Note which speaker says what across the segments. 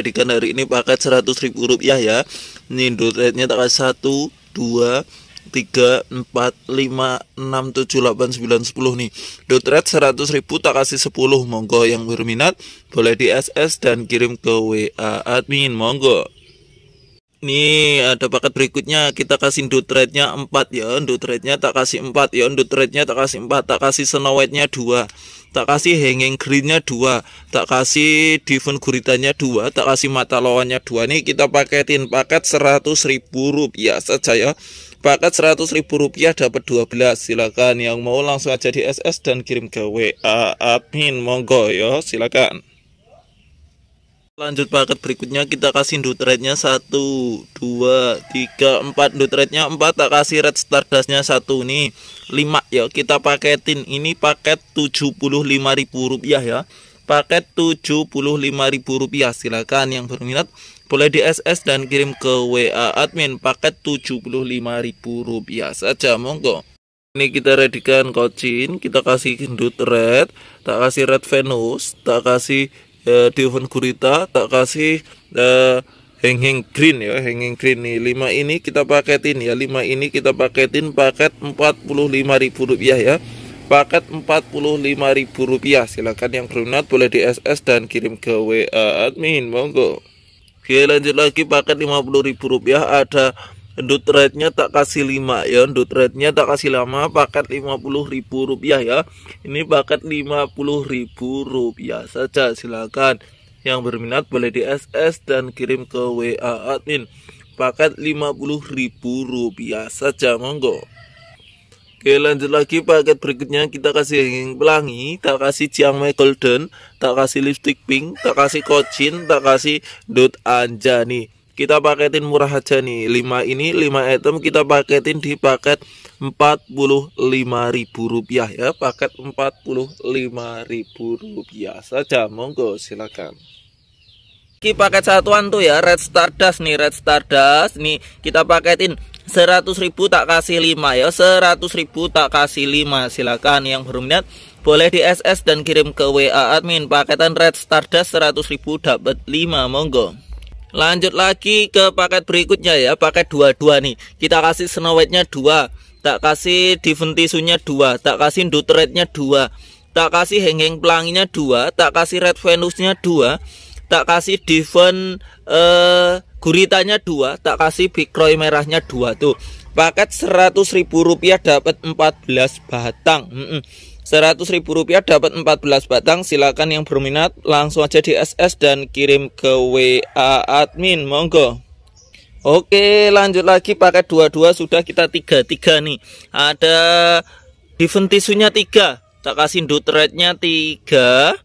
Speaker 1: pendidikan hari ini paket seratus ribu rupiah ya ini tak tanggal satu dua tiga empat lima enam tujuh delapan sembilan sepuluh nih Dotret 100 ribu tak kasih sepuluh Monggo yang berminat boleh di SS dan kirim ke WA admin Monggo Nih ada paket berikutnya kita kasih dot rate-nya 4 ya Dot rate-nya tak kasih 4 ya Dot rate-nya tak kasih 4 Tak kasih snow white-nya 2 Tak kasih hanging green-nya 2 Tak kasih divun guritanya 2 Tak kasih mata lawannya 2 Nih kita paketin paket 100 ribu rupiah saja ya Paket 100 ribu rupiah dapat 12 Silakan yang mau langsung aja di SS dan kirim ke WA admin Monggo ya silakan lanjut paket berikutnya kita kasih dot rate-nya 1 2 3 4 dot rate-nya 4 tak kasih red stardust-nya 1 nih 5 ya kita paketin ini paket Rp75.000 ya paket Rp75.000 silakan yang berminat boleh di SS dan kirim ke WA admin paket Rp75.000 saja monggo ini kita redikan kocin kita kasih gendut red tak kasih red venus tak kasih di eh, Devon Gurita tak kasih eh, hanging heng green ya hanging green nih lima ini kita paketin ya lima ini kita paketin paket empat puluh lima ribu rupiah ya paket empat puluh lima ribu rupiah silahkan yang berminat boleh di SS dan kirim ke WA admin monggo oke lanjut lagi paket lima puluh ribu rupiah ada Dut rate-nya tak kasih 5 ya. Dut rate-nya tak kasih lama paket rp rupiah ya. Ini paket rp rupiah saja. Silakan yang berminat boleh di SS dan kirim ke WA admin. Paket rp rupiah saja monggo. Oke lanjut lagi paket berikutnya kita kasih hanging pelangi, tak kasih Chiang Mai Golden, tak kasih lipstick pink, tak kasih kocin, tak kasih Dut anjani kita paketin murah aja nih 5 ini 5 item kita paketin di paket Rp45.000 ya paket Rp45.000 saja monggo silakan Ki paket satuan tuh ya Red Stardust nih Red Stardust nih kita paketin 100.000 tak kasih 5 ya 100.000 tak kasih 5 silakan yang berminat boleh di SS dan kirim ke WA admin paketan Red Stardust 100.000 dapat 5 monggo Lanjut lagi ke paket berikutnya ya, paket dua-dua nih. Kita kasih Snow White-nya dua, tak kasih diventisunya dua, tak kasih Dutret-nya dua, tak kasih Hengeng Pelanginya dua, tak kasih Red Venus-nya dua, tak kasih diven eh, guritanya dua, tak kasih Big merahnya dua tuh. Paket seratus ribu rupiah dapat 14 batang. Mm -mm. 100 ribu rupiah dapat 14 batang silakan yang berminat langsung aja di SS dan kirim ke WA admin monggo Oke lanjut lagi pakai dua-dua sudah kita tiga-tiga nih ada event tisunya tiga tak kasih dot tiga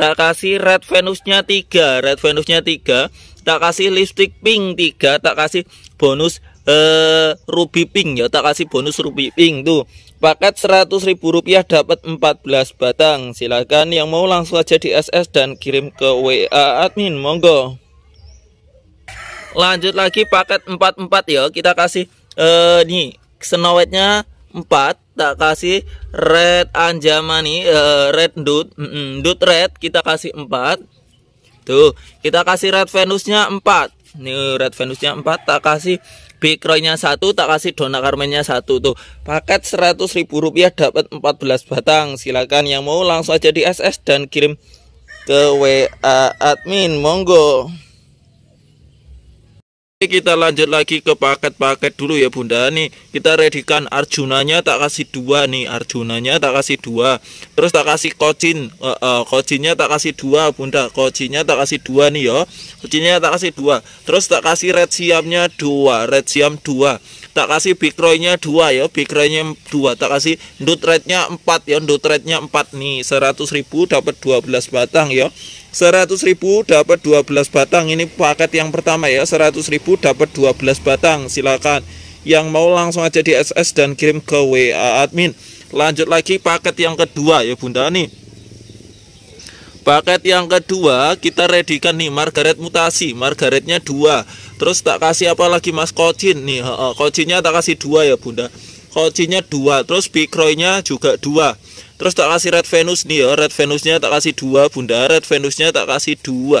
Speaker 1: tak kasih red venusnya tiga red venusnya tiga tak kasih lipstick pink tiga tak kasih bonus eh, ruby pink ya tak kasih bonus ruby pink tuh Paket Rp100.000 dapat 14 batang. Silakan yang mau langsung aja di SS dan kirim ke WA admin. Monggo. Lanjut lagi paket 44 ya. Kita kasih eh nih senowetnya 4 tak kasih red anjamani uh, red Dude, mm, dut red kita kasih 4. Tuh, kita kasih red Venusnya 4. Nih red Venusnya 4 tak kasih Bitcoinnya satu tak kasih dona karmennya satu tuh paket seratus ribu rupiah dapat 14 batang silakan yang mau langsung aja di SS dan kirim ke WA admin monggo kita lanjut lagi ke paket-paket dulu ya bunda nih kita redikan Arjunanya tak kasih dua nih Arjunanya tak kasih dua terus tak kasih kocin uh, uh, kocinnya tak kasih dua bunda kocinnya tak kasih dua nih yo kocinnya tak kasih dua terus tak kasih red siamnya dua red siam dua tak kasih Bitcoinnya dua ya Bitcoinnya dua tak kasih dot rate-nya 4 ya dot rate-nya 4 nih Seratus ribu dapat 12 batang ya Seratus ribu dapat 12 batang ini paket yang pertama ya Seratus ribu dapat 12 batang silakan yang mau langsung aja di SS dan kirim ke WA admin lanjut lagi paket yang kedua ya bunda nih Paket yang kedua kita redikan nih Margaret mutasi, Margaretnya dua. Terus tak kasih apa lagi Mas Kocin nih. Heeh, kocinnya tak kasih dua ya Bunda. Kocinnya dua, terus Bikroynya juga dua. Terus tak kasih Red Venus nih ya, Red Venusnya tak kasih dua Bunda, Red Venusnya tak kasih dua.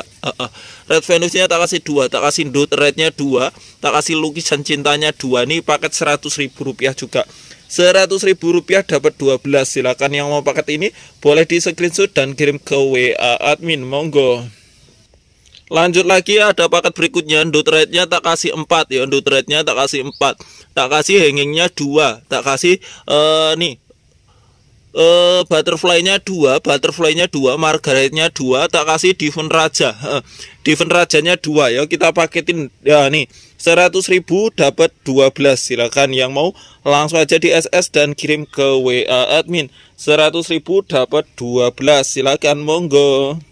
Speaker 1: Red Venusnya tak kasih dua, tak kasih Dot Rednya dua, tak kasih lukisan cintanya dua nih paket seratus ribu rupiah juga. Seratus ribu rupiah dapat 12 Silakan yang mau paket ini boleh di screenshot dan kirim ke WA admin Monggo Lanjut lagi ada paket berikutnya Ndut rate-nya tak kasih 4 ya Ndut rate-nya tak kasih 4 Tak kasih hangingnya 2 Tak kasih uh, nih uh, butterfly-nya 2 Butterfly-nya 2 Margaret-nya 2 Tak kasih diven Raja uh, Rajanya dua ya Kita paketin Ya nih Seratus ribu dapat 12 silakan yang mau langsung aja di SS dan kirim ke WA admin Seratus ribu dapat 12 silakan monggo